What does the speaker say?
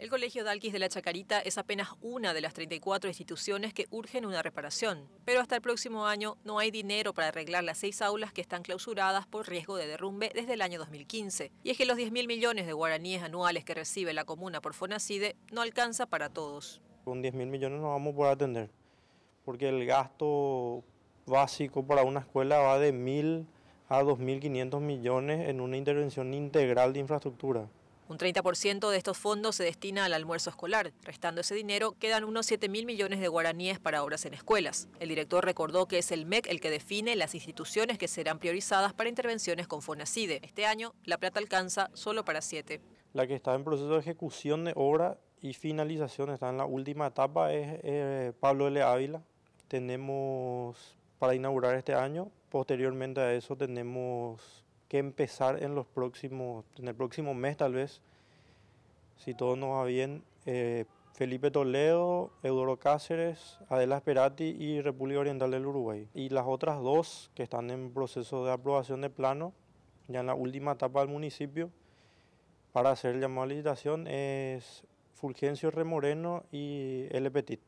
El Colegio Dalkis de la Chacarita es apenas una de las 34 instituciones que urgen una reparación, pero hasta el próximo año no hay dinero para arreglar las seis aulas que están clausuradas por riesgo de derrumbe desde el año 2015. Y es que los 10.000 millones de guaraníes anuales que recibe la comuna por Fonacide no alcanza para todos. Con 10.000 millones no vamos a poder atender, porque el gasto básico para una escuela va de 1.000 a 2.500 millones en una intervención integral de infraestructura. Un 30% de estos fondos se destina al almuerzo escolar. Restando ese dinero, quedan unos 7 mil millones de guaraníes para obras en escuelas. El director recordó que es el MEC el que define las instituciones que serán priorizadas para intervenciones con FONACIDE. Este año, la plata alcanza solo para 7. La que está en proceso de ejecución de obra y finalización, está en la última etapa, es eh, Pablo L. Ávila. Tenemos para inaugurar este año. Posteriormente a eso tenemos que empezar en los próximos, en el próximo mes tal vez, si todo nos va bien, eh, Felipe Toledo, Eudoro Cáceres, Adela Esperati y República Oriental del Uruguay. Y las otras dos que están en proceso de aprobación de plano, ya en la última etapa del municipio, para hacer llamada a licitación es Fulgencio Remoreno y L. Petit.